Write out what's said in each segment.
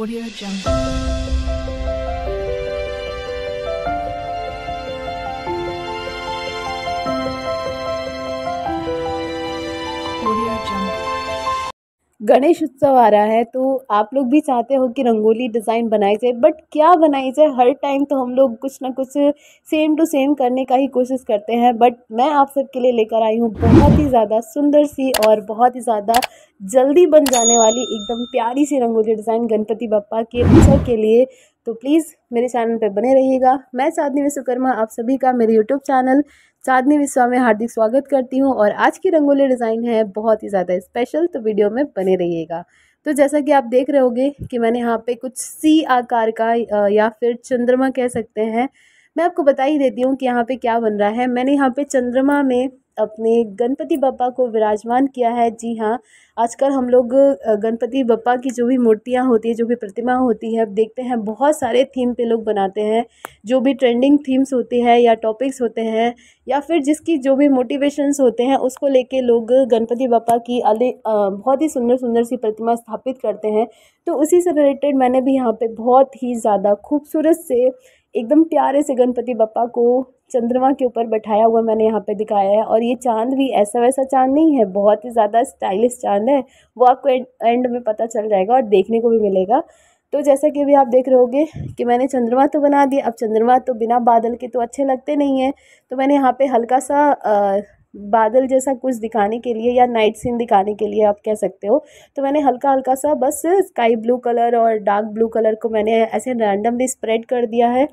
Audio Jungle. Ganesh उत्सव आ रहा है तो आप लोग भी चाहते हो कि रंगोली डिज़ाइन बनाई जाए बट क्या बनाई जाए हर टाइम तो हम लोग कुछ ना कुछ सेम टू सेम करने का ही कोशिश करते हैं बट मैं आप सबके लिए लेकर आई हूँ बहुत ही ज़्यादा सुंदर सी और बहुत ही ज़्यादा जल्दी बन जाने वाली एकदम प्यारी सी रंगोली डिज़ाइन गणपति बप्पा के उत्सव के लिए तो प्लीज़ मेरे चैनल पर बने रहिएगा मैं चाँदनी विश्वकर्मा आप सभी का मेरे यूट्यूब चैनल चाँदनी विश्वा में हार्दिक स्वागत करती हूँ और आज की रंगोली डिज़ाइन है बहुत ही ज़्यादा स्पेशल तो वीडियो में बने रहिएगा तो जैसा कि आप देख रहे होगे कि मैंने यहाँ पे कुछ सी आकार का या फिर चंद्रमा कह सकते हैं मैं आपको बता ही देती हूँ कि यहाँ पे क्या बन रहा है मैंने यहाँ पे चंद्रमा में अपने गणपति बापा को विराजमान किया है जी हाँ आजकल हम लोग गणपति बापा की जो भी मूर्तियाँ होती है जो भी प्रतिमा होती है देखते हैं बहुत सारे थीम पे लोग बनाते हैं जो भी ट्रेंडिंग थीम्स होती है या टॉपिक्स होते हैं या फिर जिसकी जो भी मोटिवेशंस होते हैं उसको लेके लोग गणपति बापा की अले बहुत ही सुंदर सुंदर सी प्रतिमा स्थापित करते हैं तो उसी से रिलेटेड मैंने भी यहाँ पर बहुत ही ज़्यादा खूबसूरत से एकदम प्यारे से गणपति बप्पा को चंद्रमा के ऊपर बैठाया हुआ मैंने यहाँ पे दिखाया है और ये चांद भी ऐसा वैसा चांद नहीं है बहुत ही ज़्यादा स्टाइलिश चांद है वो आपको एंड में पता चल जाएगा और देखने को भी मिलेगा तो जैसा कि अभी आप देख रहे होगे कि मैंने चंद्रमा तो बना दिया अब चंद्रमा तो बिना बादल के तो अच्छे लगते नहीं हैं तो मैंने यहाँ पे हल्का सा आ, बादल जैसा कुछ दिखाने के लिए या नाइट सीन दिखाने के लिए आप कह सकते हो तो मैंने हल्का हल्का सा बस स्काई ब्लू कलर और डार्क ब्लू कलर को मैंने ऐसे रैंडमली स्प्रेड कर दिया है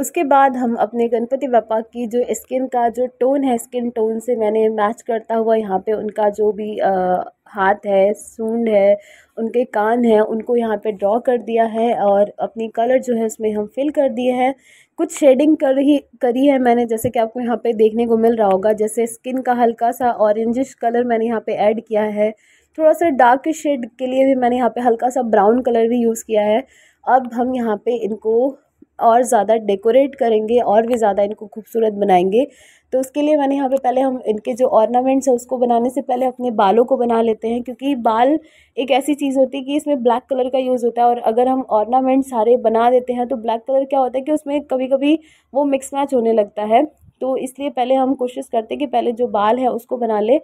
उसके बाद हम अपने गणपति बापा की जो स्किन का जो टोन है स्किन टोन से मैंने मैच करता हुआ यहाँ पे उनका जो भी आ, हाथ है सूंड है उनके कान हैं उनको यहाँ पे ड्रॉ कर दिया है और अपनी कलर जो है उसमें हम फिल कर दिए हैं कुछ शेडिंग कर ही करी है मैंने जैसे कि आपको यहाँ पे देखने को मिल रहा होगा जैसे स्किन का हल्का सा ऑरेंजिश कलर मैंने यहाँ पे ऐड किया है थोड़ा सा डार्क शेड के लिए भी मैंने यहाँ पे हल्का सा ब्राउन कलर भी यूज़ किया है अब हम यहाँ पे इनको और ज़्यादा डेकोरेट करेंगे और भी ज़्यादा इनको खूबसूरत बनाएंगे तो उसके लिए मैंने यहाँ पे पहले हम इनके जो ऑर्नामेंट्स हैं उसको बनाने से पहले अपने बालों को बना लेते हैं क्योंकि बाल एक ऐसी चीज़ होती है कि इसमें ब्लैक कलर का यूज़ होता है और अगर हम ऑर्नामेंट सारे बना देते हैं तो ब्लैक कलर क्या होता है कि उसमें कभी कभी वो मिक्स मैच होने लगता है तो इसलिए पहले हम कोशिश करते हैं कि पहले जो बाल है उसको बना ले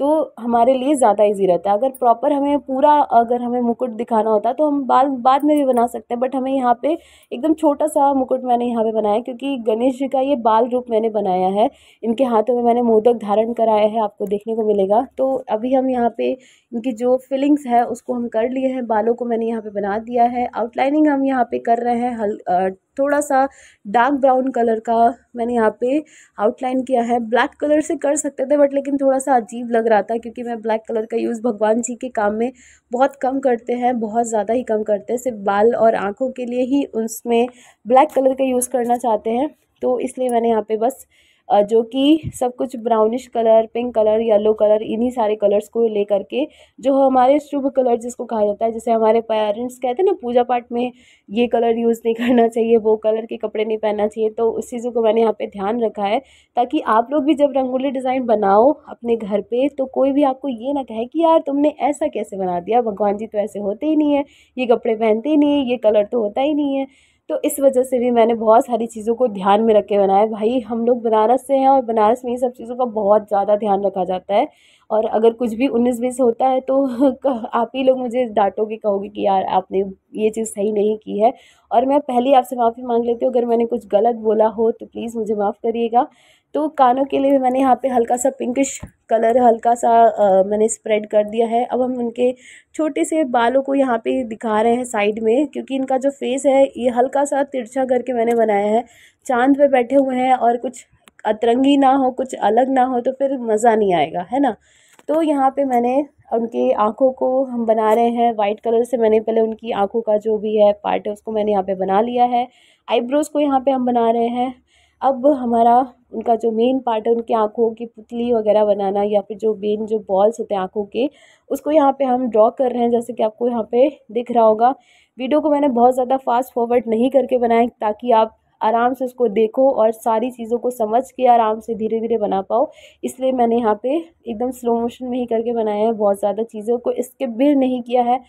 तो हमारे लिए ज़्यादा ईज़ी रहता है अगर प्रॉपर हमें पूरा अगर हमें मुकुट दिखाना होता तो हम बाल बाद में भी बना सकते हैं बट हमें यहाँ पे एकदम छोटा सा मुकुट मैंने यहाँ पे बनाया क्योंकि गणेश जी का ये बाल रूप मैंने बनाया है इनके हाथों में मैंने मोदक धारण कराया है आपको देखने को मिलेगा तो अभी हम यहाँ पर इनकी जो फिलिंग्स है उसको हम कर लिए हैं बालों को मैंने यहाँ पे बना दिया है आउटलाइनिंग हम यहाँ पे कर रहे हैं हल थोड़ा सा डार्क ब्राउन कलर का मैंने यहाँ पे आउटलाइन किया है ब्लैक कलर से कर सकते थे बट लेकिन थोड़ा सा अजीब लग रहा था क्योंकि मैं ब्लैक कलर का यूज़ भगवान जी के काम में बहुत कम करते हैं बहुत ज़्यादा ही कम करते हैं सिर्फ बाल और आँखों के लिए ही उसमें ब्लैक कलर का यूज़ करना चाहते हैं तो इसलिए मैंने यहाँ पर बस जो कि सब कुछ brownish colour pink colour yellow colour इन्हीं सारे कलर्स को लेकर के जो हमारे शुभ कलर जिसको कहा जाता है जैसे हमारे पेरेंट्स कहते हैं ना पूजा पाठ में ये कलर यूज़ नहीं करना चाहिए वो कलर के कपड़े नहीं पहनना चाहिए तो उस चीज़ों को मैंने यहाँ पे ध्यान रखा है ताकि आप लोग भी जब रंगोली डिज़ाइन बनाओ अपने घर पर तो कोई भी आपको ये ना कहे कि यार तुमने ऐसा कैसे बना दिया भगवान जी तो ऐसे होते ही नहीं है ये कपड़े पहनते ही नहीं है ये कलर तो होता ही नहीं है तो इस वजह से भी मैंने बहुत सारी चीज़ों को ध्यान में रख के बनाया भाई हम लोग बनारस से हैं और बनारस में ये सब चीज़ों का बहुत ज़्यादा ध्यान रखा जाता है और अगर कुछ भी उन्नीस बीस होता है तो आप ही लोग मुझे डांटोगे कहोगे कि यार आपने ये चीज़ सही नहीं की है और मैं पहले आपसे माफ़ी मांग लेती हूँ अगर मैंने कुछ गलत बोला हो तो प्लीज़ मुझे माफ़ करिएगा तो कानों के लिए मैंने यहाँ पे हल्का सा पिंकिश कलर हल्का सा आ, मैंने स्प्रेड कर दिया है अब हम उनके छोटे से बालों को यहाँ पे दिखा रहे हैं साइड में क्योंकि इनका जो फेस है ये हल्का सा तिरछा करके मैंने बनाया है चांद पे बैठे हुए हैं और कुछ अतरंगी ना हो कुछ अलग ना हो तो फिर मज़ा नहीं आएगा है ना तो यहाँ पर मैंने उनकी आँखों को हम बना रहे हैं वाइट कलर से मैंने पहले उनकी आँखों का जो भी है पार्ट है उसको मैंने यहाँ पर बना लिया है आईब्रोज़ को यहाँ पे हम बना रहे हैं अब हमारा उनका जो मेन पार्ट है उनकी आँखों की पुतली वगैरह बनाना या फिर जो मेन जो बॉल्स होते हैं आँखों के उसको यहाँ पे हम ड्रॉ कर रहे हैं जैसे कि आपको यहाँ पे दिख रहा होगा वीडियो को मैंने बहुत ज़्यादा फास्ट फॉरवर्ड नहीं करके बनाए ताकि आप आराम से उसको देखो और सारी चीज़ों को समझ के आराम से धीरे धीरे बना पाओ इसलिए मैंने यहाँ पर एकदम स्लो मोशन में ही करके बनाया है बहुत ज़्यादा चीज़ों को स्किप भी नहीं किया है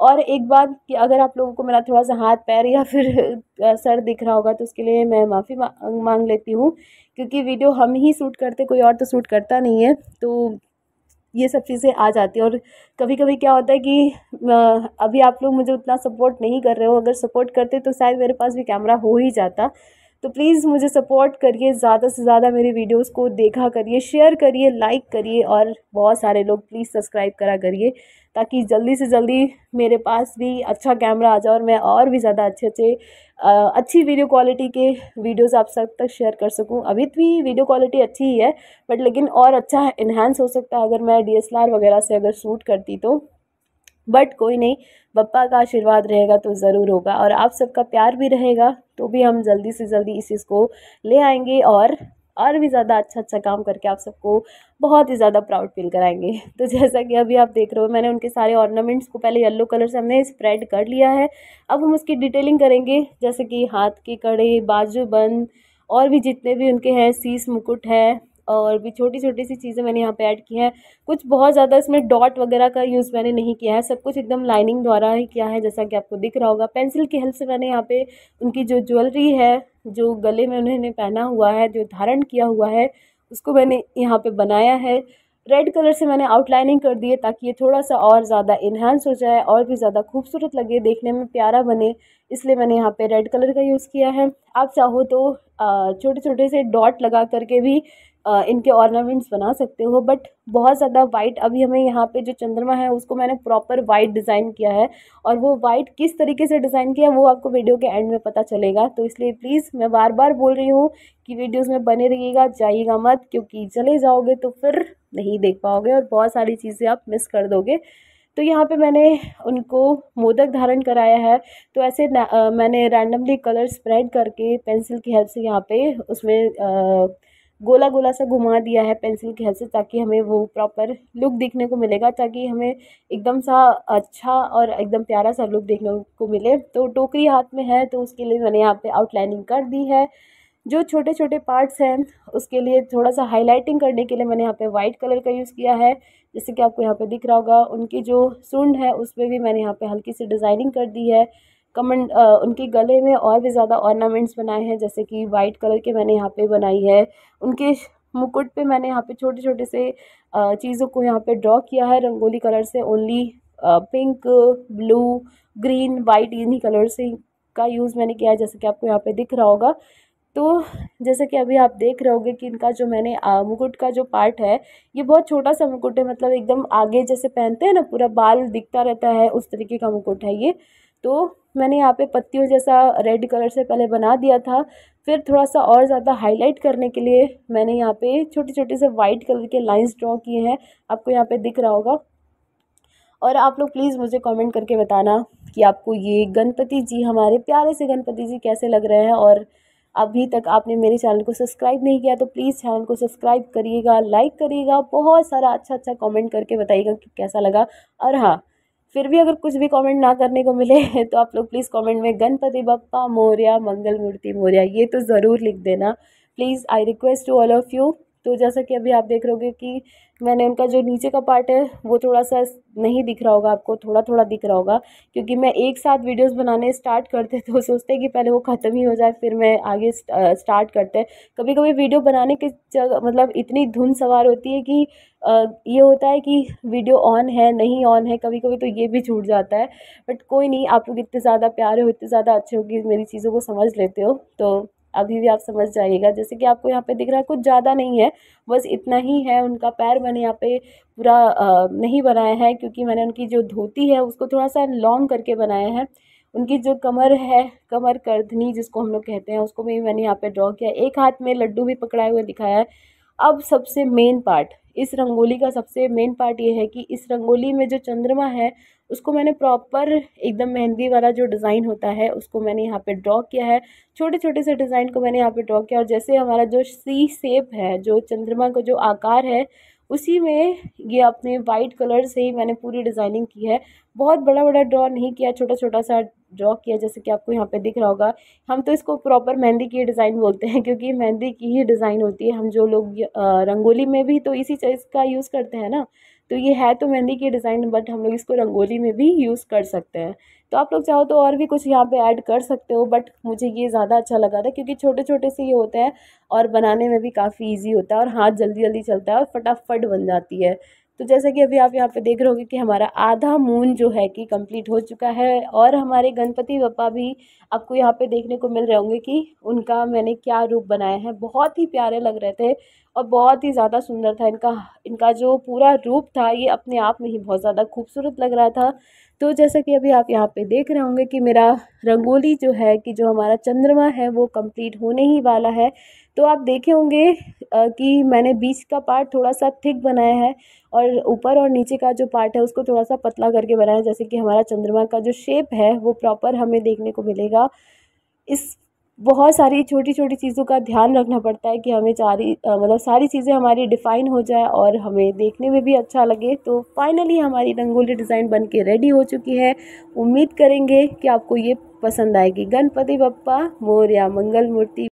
और एक बात कि अगर आप लोगों को मेरा थोड़ा सा हाथ पैर या फिर सर दिख रहा होगा तो उसके लिए मैं माफ़ी मांग मांग लेती हूँ क्योंकि वीडियो हम ही शूट करते कोई और तो शूट करता नहीं है तो ये सब चीज़ें आ जाती हैं और कभी कभी क्या होता है कि अभी आप लोग मुझे उतना सपोर्ट नहीं कर रहे हो अगर सपोर्ट करते तो शायद मेरे पास भी कैमरा हो ही जाता तो प्लीज़ मुझे सपोर्ट करिए ज़्यादा से ज़्यादा मेरे वीडियोस को देखा करिए शेयर करिए लाइक करिए और बहुत सारे लोग प्लीज़ सब्सक्राइब करा करिए ताकि जल्दी से जल्दी मेरे पास भी अच्छा कैमरा आ जाए और मैं और भी ज़्यादा अच्छे अच्छे अच्छी वीडियो क्वालिटी के वीडियोस आप सब तक शेयर कर सकूं अभी भी वीडियो क्वालिटी अच्छी ही है बट लेकिन और अच्छा इन्हेंस हो सकता है अगर मैं डी वगैरह से अगर शूट करती तो बट कोई नहीं पप्पा का आशीर्वाद रहेगा तो ज़रूर होगा और आप सबका प्यार भी रहेगा तो भी हम जल्दी से जल्दी इस चीज़ को ले आएंगे और और भी ज़्यादा अच्छा अच्छा काम करके आप सबको बहुत ही ज़्यादा प्राउड फील कराएंगे तो जैसा कि अभी आप देख रहे हो मैंने उनके सारे ऑर्नामेंट्स को पहले येलो कलर से हमने स्प्रेड कर लिया है अब हम उसकी डिटेलिंग करेंगे जैसे कि हाथ के कड़े बाजू बंद और भी जितने भी उनके हैं शीश मुकुट है और भी छोटी छोटी सी चीज़ें मैंने यहाँ पे ऐड की हैं कुछ बहुत ज़्यादा इसमें डॉट वगैरह का यूज़ मैंने नहीं किया है सब कुछ एकदम लाइनिंग द्वारा ही किया है जैसा कि आपको दिख रहा होगा पेंसिल की हेल्प से मैंने यहाँ पे उनकी जो ज्वेलरी है जो गले में उन्होंने पहना हुआ है जो धारण किया हुआ है उसको मैंने यहाँ पर बनाया है रेड कलर से मैंने आउटलाइनिंग कर दी है ताकि ये थोड़ा सा और ज़्यादा इन्हांस हो जाए और भी ज़्यादा खूबसूरत लगे देखने में प्यारा बने इसलिए मैंने यहाँ पे रेड कलर का यूज़ किया है आप चाहो तो छोटे छोटे से डॉट लगा करके भी इनके ऑर्नामेंट्स बना सकते हो बट बहुत ज़्यादा वाइट अभी हमें यहाँ पे जो चंद्रमा है उसको मैंने प्रॉपर वाइट डिज़ाइन किया है और वो वाइट किस तरीके से डिज़ाइन किया है वो आपको वीडियो के एंड में पता चलेगा तो इसलिए प्लीज़ मैं बार बार बोल रही हूँ कि वीडियोज़ में बने रहिएगा जाइएगा मत क्योंकि चले जाओगे तो फिर नहीं देख पाओगे और बहुत सारी चीज़ें आप मिस कर दोगे तो यहाँ पे मैंने उनको मोदक धारण कराया है तो ऐसे आ, मैंने रैंडमली कलर स्प्रेड करके पेंसिल की हेल्प से यहाँ पे उसमें आ, गोला गोला सा घुमा दिया है पेंसिल की हेल्प से ताकि हमें वो प्रॉपर लुक देखने को मिलेगा ताकि हमें एकदम सा अच्छा और एकदम प्यारा सा लुक देखने को मिले तो टोकरी हाथ में है तो उसके लिए मैंने यहाँ पे आउटलाइनिंग कर दी है जो छोटे छोटे पार्ट्स हैं उसके लिए थोड़ा सा हाईलाइटिंग करने के लिए मैंने यहाँ पे वाइट कलर का यूज़ किया है जैसे कि आपको यहाँ पे दिख रहा होगा उनकी जो सुंड है उस पर भी मैंने यहाँ पे हल्की सी डिज़ाइनिंग कर दी है कमेंट उनके गले में और भी ज़्यादा ऑर्नामेंट्स बनाए हैं जैसे कि वाइट कलर के मैंने यहाँ पे बनाई है उनके मुकुट पे मैंने यहाँ पे छोटे छोटे से चीज़ों को यहाँ पे ड्रॉ किया है रंगोली कलर से only pink blue green white इन्हीं कलर से का यूज़ मैंने किया है जैसे कि आपको यहाँ पर दिख रहा होगा तो जैसे कि अभी आप देख रहे होगे कि इनका जो मैंने मुकुट का जो पार्ट है ये बहुत छोटा सा मुकुट है मतलब एकदम आगे जैसे पहनते हैं ना पूरा बाल दिखता रहता है उस तरीके का मुकुट है ये तो मैंने यहाँ पे पत्तियों जैसा रेड कलर से पहले बना दिया था फिर थोड़ा सा और ज़्यादा हाईलाइट करने के लिए मैंने यहाँ पे छोटे छोटे से वाइट कलर के लाइंस ड्रॉ किए हैं आपको यहाँ पे दिख रहा होगा और आप लोग प्लीज़ मुझे कमेंट करके बताना कि आपको ये गणपति जी हमारे प्यारे से गणपति जी कैसे लग रहे हैं और अभी तक आपने मेरे चैनल को सब्सक्राइब नहीं किया तो प्लीज़ चैनल को सब्सक्राइब करिएगा लाइक करिएगा बहुत सारा अच्छा अच्छा कॉमेंट करके बताइएगा कि कैसा लगा और हाँ फिर भी अगर कुछ भी कमेंट ना करने को मिले तो आप लोग प्लीज़ कमेंट में गणपति बप्पा मौर्या मंगल मूर्ति मौर्या ये तो ज़रूर लिख देना please I request to all of you तो जैसा कि अभी आप देख रहे होगे कि मैंने उनका जो नीचे का पार्ट है वो थोड़ा सा नहीं दिख रहा होगा आपको थोड़ा थोड़ा दिख रहा होगा क्योंकि मैं एक साथ वीडियोस बनाने स्टार्ट करते तो सोचते हैं कि पहले वो ख़त्म ही हो जाए फिर मैं आगे स्टार्ट करते हैं कभी कभी वीडियो बनाने के जगह मतलब इतनी धुन सवार होती है कि ये होता है कि वीडियो ऑन है नहीं ऑन है कभी कभी तो ये भी छूट जाता है बट कोई नहीं आप लोग इतने ज़्यादा प्यारे हो इतने ज़्यादा अच्छे हो कि मेरी चीज़ों को समझ लेते हो तो अभी भी आप समझ जाइएगा जैसे कि आपको यहाँ पे दिख रहा है कुछ ज़्यादा नहीं है बस इतना ही है उनका पैर मैंने यहाँ पे पूरा नहीं बनाया है क्योंकि मैंने उनकी जो धोती है उसको थोड़ा सा लॉन्ग करके बनाया है उनकी जो कमर है कमर करधनी जिसको हम लोग कहते हैं उसको भी मैंने यहाँ पर ड्रॉ किया एक हाथ में लड्डू भी पकड़ाए हुए दिखाया है अब सबसे मेन पार्ट इस रंगोली का सबसे मेन पार्ट ये है कि इस रंगोली में जो चंद्रमा है उसको मैंने प्रॉपर एकदम मेहंदी वाला जो डिज़ाइन होता है उसको मैंने यहाँ पे ड्रॉ किया है छोटे छोटे से डिज़ाइन को मैंने यहाँ पे ड्रॉ किया और जैसे हमारा जो सी सेप है जो चंद्रमा का जो आकार है उसी में ये अपने वाइट कलर से ही मैंने पूरी डिज़ाइनिंग की है बहुत बड़ा बड़ा ड्रॉ नहीं किया छोटा छोटा सा ड्रॉ किया जैसे कि आपको यहाँ पे दिख रहा होगा हम तो इसको प्रॉपर मेहंदी की डिज़ाइन बोलते हैं क्योंकि मेहंदी की ही डिज़ाइन होती है हम जो लोग रंगोली में भी तो इसी चीज़ का यूज़ करते हैं ना तो ये है तो मेहंदी की डिज़ाइन बट हम लोग इसको रंगोली में भी यूज़ कर सकते हैं तो आप लोग चाहो तो और भी कुछ यहाँ पे ऐड कर सकते हो बट मुझे ये ज़्यादा अच्छा लगा था क्योंकि छोटे छोटे से ये होते हैं और बनाने में भी काफ़ी ईजी होता है और हाथ जल्दी जल्दी चलता है और फटाफट बन जाती है तो जैसा कि अभी आप यहाँ पे देख रहे होगे कि हमारा आधा मून जो है कि कंप्लीट हो चुका है और हमारे गणपति पप्पा भी आपको यहाँ पर देखने को मिल रहे होंगे कि उनका मैंने क्या रूप बनाया है बहुत ही प्यारे लग रहे थे और बहुत ही ज़्यादा सुंदर था इनका इनका जो पूरा रूप था ये अपने आप में ही बहुत ज़्यादा खूबसूरत लग रहा था तो जैसा कि अभी आप यहाँ पे देख रहे होंगे कि मेरा रंगोली जो है कि जो हमारा चंद्रमा है वो कंप्लीट होने ही वाला है तो आप देखे होंगे कि मैंने बीच का पार्ट थोड़ा सा थिक बनाया है और ऊपर और नीचे का जो पार्ट है उसको थोड़ा सा पतला करके बनाया है जैसे कि हमारा चंद्रमा का जो शेप है वो प्रॉपर हमें देखने को मिलेगा इस बहुत सारी छोटी छोटी चीज़ों का ध्यान रखना पड़ता है कि हमें सारी मतलब सारी चीज़ें हमारी डिफ़ाइन हो जाए और हमें देखने में भी अच्छा लगे तो फाइनली हमारी रंगोली डिज़ाइन बन के रेडी हो चुकी है उम्मीद करेंगे कि आपको ये पसंद आएगी गणपति बप्पा या मंगल मूर्ति